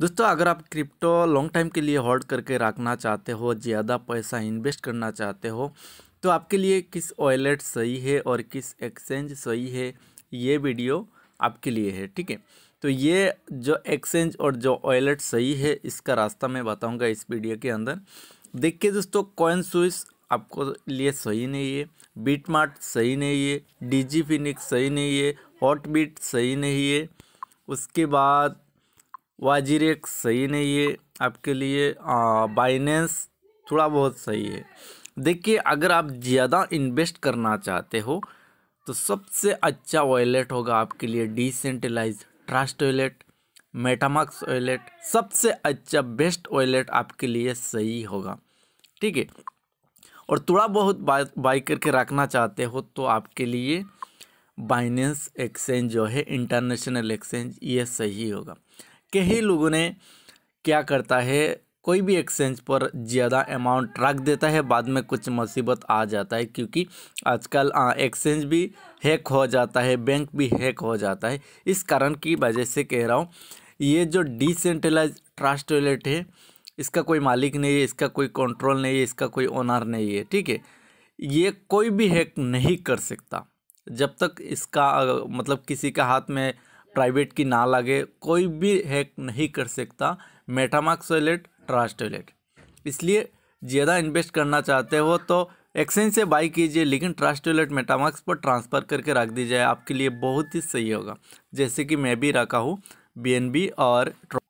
दोस्तों अगर आप क्रिप्टो लॉन्ग टाइम के लिए होल्ड करके रखना चाहते हो ज़्यादा पैसा इन्वेस्ट करना चाहते हो तो आपके लिए किस वॉलेट सही है और किस एक्सचेंज सही है ये वीडियो आपके लिए है ठीक है तो ये जो एक्सचेंज और जो वॉलेट सही है इसका रास्ता मैं बताऊंगा इस वीडियो के अंदर देखिए दोस्तों कॉइन स्विस आपको लिए सही नहीं है बीटमार्ट सही नहीं है डी जी फिनिक्स सही नहीं है हॉट बीट सही नहीं है उसके बाद वाजिर एक सही नहीं है आपके लिए बाइनेंस थोड़ा बहुत सही है देखिए अगर आप ज़्यादा इन्वेस्ट करना चाहते हो तो सबसे अच्छा वॉलेट होगा आपके लिए decentralize trust wallet MetaMask wallet सबसे अच्छा बेस्ट वॉलेट आपके लिए सही होगा ठीक है और थोड़ा बहुत बाय बाई करके रखना चाहते हो तो आपके लिए बाइनेंस एक्सचेंज जो है इंटरनेशनल एक्सचेंज ये सही होगा कई लोगों ने क्या करता है कोई भी एक्सचेंज पर ज़्यादा अमाउंट रख देता है बाद में कुछ मुसीबत आ जाता है क्योंकि आजकल एक्सचेंज भी हैक हो जाता है बैंक भी हैक हो जाता है इस कारण की वजह से कह रहा हूँ ये जो डिसेंट्रलाइज ट्रस्ट वॉलेट है इसका कोई मालिक नहीं है इसका कोई कंट्रोल नहीं है इसका कोई ओनर नहीं है ठीक है ये कोई भी हैक नहीं कर सकता जब तक इसका मतलब किसी के हाथ में प्राइवेट की ना लगे कोई भी हैक नहीं कर सकता मेटामार्क्स वॉलेट ट्रास वॉलेट इसलिए ज़्यादा इन्वेस्ट करना चाहते हो तो एक्सचेंज से बाई कीजिए लेकिन ट्रस्ट वॉलेट मेटामार्क्स पर ट्रांसफ़र करके रख दी जाए आपके लिए बहुत ही सही होगा जैसे कि मैं भी रखा हूँ बी और